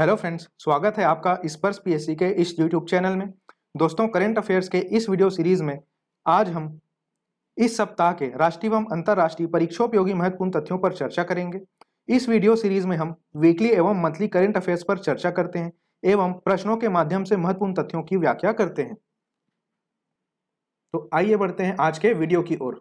Hello friends स्वागत है आपका स्पर्श पीएससी के इस यूट्यूब चैनल में दोस्तों करंट अफेयर्स के इस वीडियो सीरीज में आज हम इस सप्ताह के राष्ट्रीय एवं अंतर्राष्ट्रीय परीक्षोपयोगी महत्वपूर्ण तथ्यों पर चर्चा करेंगे इस वीडियो सीरीज में हम वीकली एवं मंथली करंट अफेयर्स पर चर्चा करते हैं एवं प्रश्नों के माध्यम से महत्वपूर्ण तथ्यों की व्याख्या करते हैं तो आइए बढ़ते हैं आज के वीडियो की ओर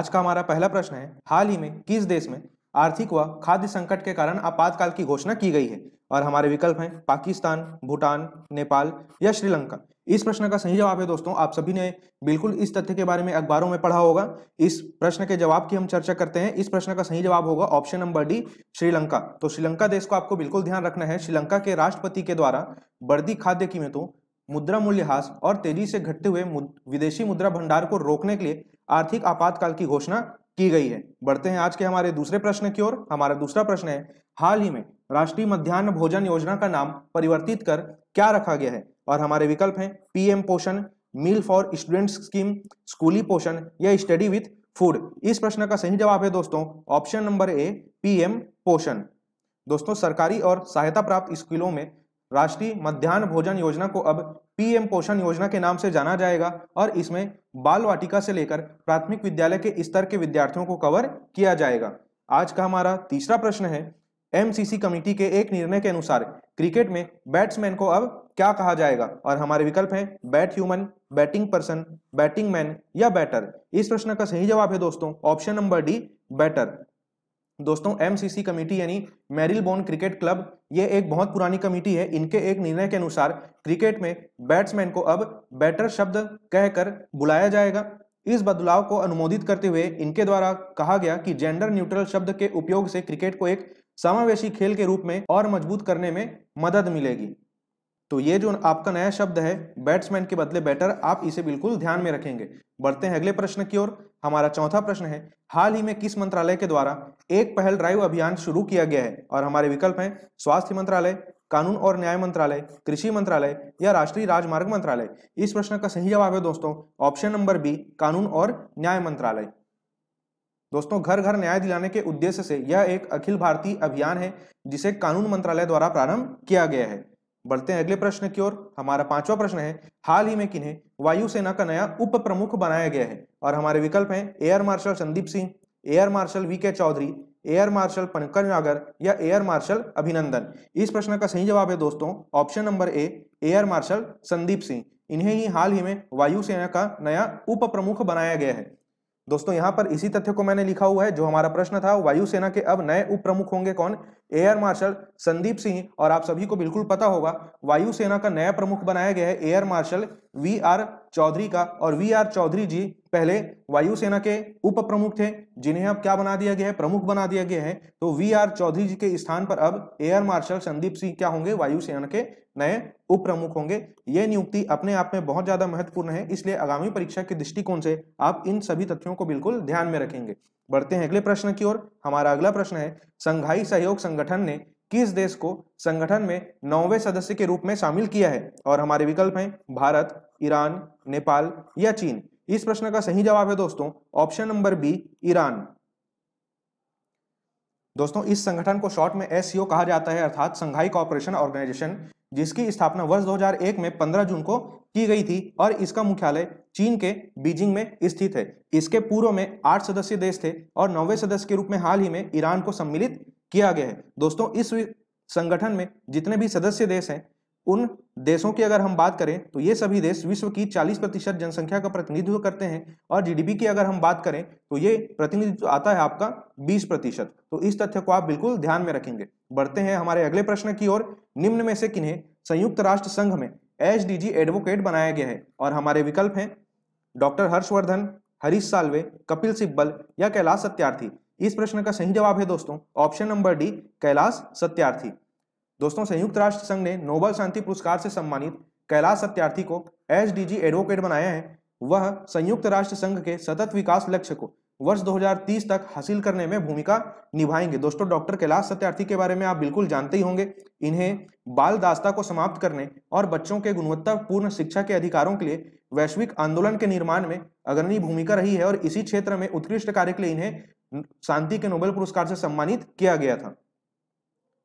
आज का हमारा पहला प्रश्न है हाल ही में किस देश में आर्थिक व खाद्य संकट के कारण आपातकाल की घोषणा की गई है और हमारे विकल्प हैं पाकिस्तान भूटान नेपाल या श्रीलंका इस प्रश्न का सही जवाब है दोस्तों आप सभी ने बिल्कुल इस तथ्य के बारे में अखबारों में पढ़ा होगा इस प्रश्न के जवाब की हम चर्चा करते हैं इस प्रश्न का सही जवाब होगा ऑप्शन नंबर डी श्रीलंका तो श्रीलंका देश को आपको बिल्कुल ध्यान रखना है श्रीलंका के राष्ट्रपति के द्वारा बढ़ती खाद्य कीमतों मुद्रा मूल्यह्रास और तेजी से घटते हुए विदेशी मुद्रा भंडार को रोकने के लिए आर्थिक आपातकाल की घोषणा की गई है बढ़ते हैं आज के हमारे दूसरे प्रश्न की ओर हमारा दूसरा प्रश्न है हाल ही में राष्ट्रीय मध्यान्ह भोजन योजना का नाम परिवर्तित कर क्या रखा गया है और हमारे विकल्प हैं पीएम पोषण मील फॉर स्टूडेंट्स स्कीम स्कूली पोषण या स्टडी विथ फूड इस प्रश्न का सही जवाब है दोस्तों ऑप्शन नंबर ए पीएम पोषण दोस्तों सरकारी और सहायता प्राप्त स्कूलों में राष्ट्रीय मध्यान्ह भोजन योजना को अब पीएम पोषण योजना के नाम से जाना जाएगा और इसमें बाल वाटिका से लेकर प्राथमिक विद्यालय के स्तर के विद्यार्थियों को कवर किया जाएगा आज का हमारा तीसरा प्रश्न है एमसीसी कमेटी के एक निर्णय के अनुसार क्रिकेट में बैट्समैन को अब क्या कहा जाएगा और हमारे विकल्प हैं bat human batting person batting man या बैटर इस प्रश्न का सही जवाब है दोस्तों ऑप्शन नंबर डी बैटर दोस्तों एमसीसी कमेटी यानी मैरिल बोन क्रिकेट क्लब ये एक बहुत पुरानी कमेटी है इनके एक निर्णय के अनुसार क्रिकेट में बैट्समैन को अब बैटर शब्द कहकर बुलाया जाएगा इस बदलाव को अनुमोदित करते हुए इनके द्वारा कहा गया कि जेंडर न्यूट्रल शब्द के उपयोग से क्रिकेट को एक समावेशी खेल के रूप में और मजबूत करने में मदद मिलेगी तो ये जो आपका नया शब्द है बैट्समैन के बदले बैटर आप इसे बिल्कुल ध्यान में रखेंगे बढ़ते हैं अगले प्रश्न की ओर हमारा चौथा प्रश्न है हाल ही में किस मंत्रालय के द्वारा एक पहल ड्राइव अभियान शुरू किया गया है और हमारे विकल्प हैं स्वास्थ्य मंत्रालय कानून और न्याय मंत्रालय कृषि मंत्रालय या राष्ट्रीय राजमार्ग मंत्रालय इस प्रश्न का सही जवाब है दोस्तों ऑप्शन नंबर बी कानून और न्याय मंत्रालय दोस्तों घर घर न्याय दिलाने के उद्देश्य से यह एक अखिल भारतीय अभियान है जिसे कानून मंत्रालय द्वारा प्रारंभ किया गया है बढ़ते हैं अगले प्रश्न की ओर हमारा पांचवा प्रश्न है हाल ही में किन्हें वायुसेना का नया उप प्रमुख बनाया गया है और हमारे विकल्प हैं air marshal Sandeep Singh air marshal V K Chaudhari air marshal Pankaj नागर या एयर मार्शल अभिनंदन इस प्रश्न का सही जवाब है दोस्तों option number A air marshal Sandeep Singh इन्हें ही हाल ही में वायुसेना का नया उप प्रमुख बनाया गया है दोस्तों यहां पर इसी तथ्य को मैंने लिखा हुआ है जो हमारा प्रश्न था वायुसेना के अब नए उप प्रमुख होंगे कौन एयर मार्शल संदीप सिंह और आप सभी को बिल्कुल पता होगा वायुसेना का नया प्रमुख बनाया गया है air marshal V R Chaudhari का और वी आर चौधरी जी पहले वायुसेना के उप प्रमुख थे जिन्हें अब क्या बना दिया गया है प्रमुख बना दिया गया है तो वी आर चौधरी जी के स्थान पर अब एयर मार्शल संदीप सिंह क्या होंगे वायुसेना के नए उप प्रमुख होंगे ये नियुक्ति अपने आप में बहुत ज्यादा महत्वपूर्ण है इसलिए आगामी परीक्षा के दृष्टिकोण से आप इन सभी तथ्यों को बिल्कुल ध्यान में रखेंगे बढ़ते हैं अगले प्रश्न की ओर हमारा अगला प्रश्न है संघाई सहयोग संगठन ने किस देश को संगठन में नौवे सदस्य के रूप में शामिल किया है और हमारे विकल्प हैं भारत ईरान नेपाल या चीन इस प्रश्न का सही जवाब है दोस्तों ऑप्शन नंबर बी ईरान दोस्तों इस संगठन को शॉर्ट में एस कहा जाता है अर्थात संघाई कॉपरेशन ऑर्गेनाइजेशन जिसकी स्थापना वर्ष 2001 में 15 जून को की गई थी और इसका मुख्यालय चीन के बीजिंग में स्थित है इसके पूर्व में आठ सदस्य देश थे और नौवे सदस्य के रूप में हाल ही में ईरान को सम्मिलित किया गया है दोस्तों इस संगठन में जितने भी सदस्य देश हैं उन देशों की अगर हम बात करें तो ये सभी देश विश्व की 40 प्रतिशत जनसंख्या का प्रतिनिधित्व करते हैं और जीडीपी की अगर हम बात करें तो ये प्रतिनिधित्व आता है आपका 20 प्रतिशत तो इस तथ्य को आप बिल्कुल ध्यान में रखेंगे बढ़ते हैं हमारे अगले प्रश्न की ओर निम्न में से किन्हें संयुक्त राष्ट्र संघ में एच एडवोकेट बनाया गया है और हमारे विकल्प हैं डॉक्टर हर्षवर्धन हरीश साल्वे कपिल सिब्बल या कैलाश सत्यार्थी इस प्रश्न का सही जवाब है दोस्तों option number D Kailash Satyarthi दोस्तों संयुक्त राष्ट्र संघ ने नोबल शांति पुरस्कार से सम्मानित कैलाश सत्यार्थी को एस एडवोकेट बनाया है वह संयुक्त राष्ट्र संघ के सतत विकास लक्ष्य को वर्ष 2030 तक हासिल करने में भूमिका निभाएंगे दोस्तों डॉक्टर कैलाश सत्यार्थी के बारे में आप बिल्कुल जानते ही होंगे इन्हें बाल दास्ता को समाप्त करने और बच्चों के गुणवत्तापूर्ण शिक्षा के अधिकारों के लिए वैश्विक आंदोलन के निर्माण में अग्रणी भूमिका रही है और इसी क्षेत्र में उत्कृष्ट कार्य के लिए इन्हें शांति के नोबेल पुरस्कार से सम्मानित किया गया था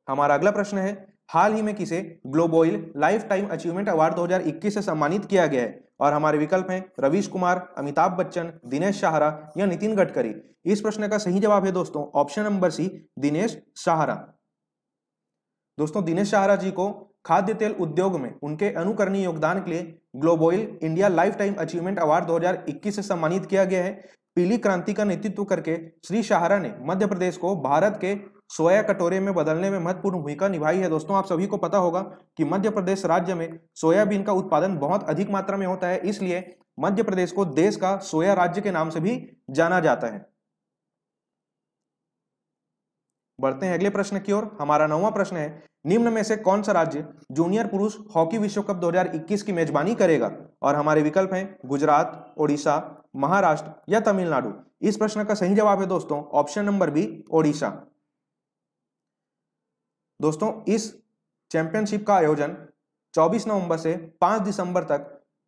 हमारा अगला प्रश्न है हाल ही में किसे Globoil lifetime achievement award 2021 से सम्मानित किया गया है और हमारे विकल्प हैं रवीश कुमार अमिताभ बच्चन दिनेश शाहरा या नितिन गडकरी इस प्रश्न का सही जवाब है दोस्तों option number C Dinesh Shahra दोस्तों दिनेश शाहरा जी को खाद्य तेल उद्योग में उनके अनुकरणीय योगदान के लिए Globoil India lifetime achievement award 2021 से सम्मानित किया गया है पीली क्रांति का नेतृत्व करके श्री शाहरा ने मध्य प्रदेश को भारत के सोया कटोरे में बदलने में महत्वपूर्ण भूमिका निभाई है दोस्तों आप सभी को पता होगा कि मध्य प्रदेश राज्य में सोयाबीन का उत्पादन बहुत अधिक मात्रा में होता है इसलिए मध्य प्रदेश को देश का सोया राज्य के नाम से भी जाना जाता है बढ़ते हैं अगले प्रश्न की ओर हमारा नौवा प्रश्न है निम्न में से कौन सा राज्य जूनियर पुरुष हॉकी विश्व कप 2021 की मेजबानी करेगा और हमारे विकल्प हैं गुजरात ओडिशा महाराष्ट्र या तमिलनाडु इस प्रश्न का सही जवाब है दोस्तों ऑप्शन नंबर बी ओडिशा दोस्तों इस चैंपियनशिप का आयोजन 24 नवंबर से 5 दिसंबर तक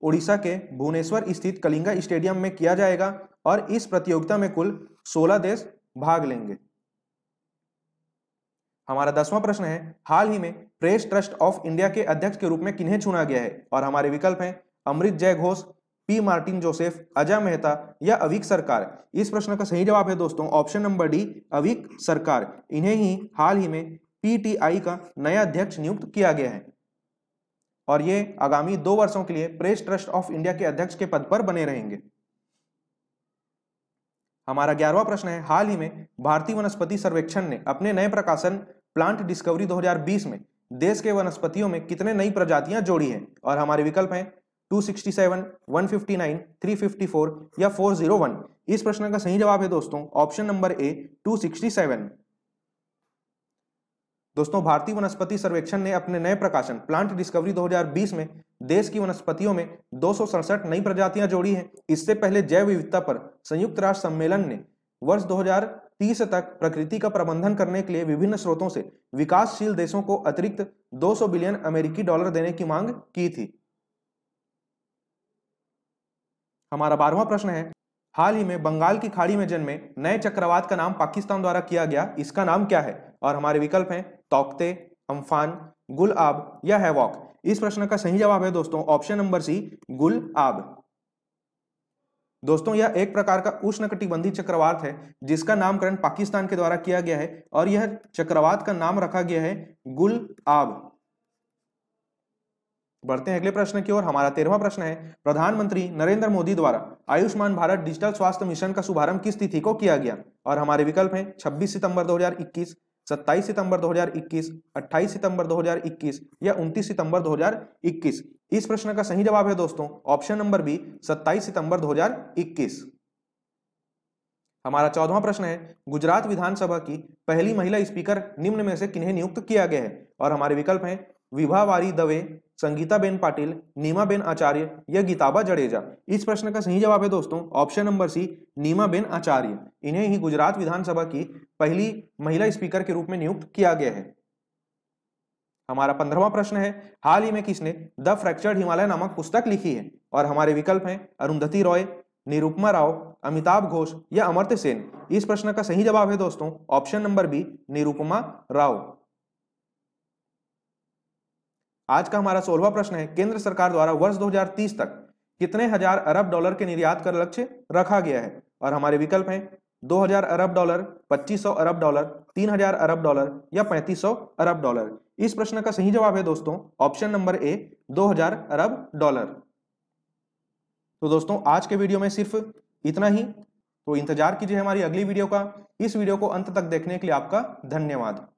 ओडिशा के भुवनेश्वर स्थित कलिंगा स्टेडियम में किया जाएगा और इस प्रतियोगिता में कुल 16 देश भाग लेंगे हमारा दसवां प्रश्न है हाल ही में प्रेस ट्रस्ट ऑफ इंडिया के अध्यक्ष के रूप में किन्हें चुना गया है और हमारे विकल्प हैं Amrit Jai Ghosh P Martin Joseph Ajay Mehta या अविक सरकार इस प्रश्न का सही जवाब है दोस्तों ऑप्शन नंबर डी अविक सरकार इन्हें ही हाल ही में पीटीआई का नया अध्यक्ष नियुक्त किया गया है और ये आगामी दो वर्षों के लिए प्रेस ट्रस्ट ऑफ इंडिया के अध्यक्ष के पद पर बने रहेंगे हमारा ग्यारहवा प्रश्न है हाल ही में भारतीय वनस्पति सर्वेक्षण ने अपने नए प्रकाशन प्लांट डिस्कवरी 2020 में देश के वनस्पतियों में कितने नई प्रजातियां जोड़ी हैं और हमारे विकल्प हैं 267, 159, 354 या 401? इस प्रश्न का सही जवाब है दोस्तों ऑप्शन नंबर ए 267। दोस्तों भारतीय वनस्पति सर्वेक्षण ने अपने नए प्रकाशन प्लांट डिस्कवरी 2020 में देश की वनस्पतियों में दो नई प्रजातियां जोड़ी हैं इससे पहले जैव विविधता पर संयुक्त राष्ट्र सम्मेलन ने वर्ष 2030 तक प्रकृति का प्रबंधन करने के लिए विभिन्न स्रोतों से विकासशील देशों को अतिरिक्त 200 बिलियन अमेरिकी डॉलर देने की मांग की थी हमारा बारहवा प्रश्न है हाल ही में बंगाल की खाड़ी में जन्मे नए चक्रवात का नाम पाकिस्तान द्वारा किया गया इसका नाम क्या है और हमारे विकल्प हैं तोकते अम्फान गुल आब या हैवॉक इस प्रश्न का सही जवाब है दोस्तों ऑप्शन नंबर सी गुल आब दोस्तों यह एक प्रकार का उष्णकटिबंधीय चक्रवात है जिसका नामकरण पाकिस्तान के द्वारा किया गया है और यह चक्रवात का नाम रखा गया है गुल आब बढ़ते हैं अगले प्रश्न की ओर हमारा तेरहवा प्रश्न है प्रधानमंत्री नरेंद्र मोदी द्वारा आयुष्मान भारत डिजिटल स्वास्थ्य मिशन का शुभारंभ किस तिथि को किया गया और हमारे विकल्प हैं 26 सितंबर 2021, 27 सितंबर 2021, 28 सितंबर 2021 या 29 सितंबर 2021। इस प्रश्न का सही जवाब है दोस्तों ऑप्शन नंबर बी सत्ताईस सितंबर दो हमारा चौदवा प्रश्न है गुजरात विधानसभा की पहली महिला स्पीकर निम्न में से किन्हें नियुक्त किया गया है और हमारे विकल्प है विभावारी दवे संगीता बेन पाटिल नीमा बेन आचार्य या गीताबा जडेजा इस प्रश्न का सही जवाब है दोस्तों option number C Nima ben Acharya इन्हें ही गुजरात विधानसभा की पहली महिला स्पीकर के रूप में नियुक्त किया गया है हमारा पंद्रहवा प्रश्न है हाल ही में किसने द फ्रैक्चर्ड हिमालय नामक पुस्तक लिखी है और हमारे विकल्प हैं अरुंधति रॉय निरुपमा राव अमिताभ घोष या अमर्त्य सेन इस प्रश्न का सही जवाब है दोस्तों option number B Nirupama Rao आज का हमारा सोलवा प्रश्न है केंद्र सरकार द्वारा वर्ष 2030 तक कितने हजार अरब डॉलर के निर्यात का लक्ष्य रखा गया है और हमारे विकल्प हैं 2000 अरब डॉलर 2500 अरब डॉलर 3000 अरब डॉलर या 3500 अरब डॉलर इस प्रश्न का सही जवाब है दोस्तों ऑप्शन नंबर ए 2000 अरब डॉलर तो दोस्तों आज के वीडियो में सिर्फ इतना ही तो इंतजार कीजिए हमारी अगली वीडियो का इस वीडियो को अंत तक देखने के लिए आपका धन्यवाद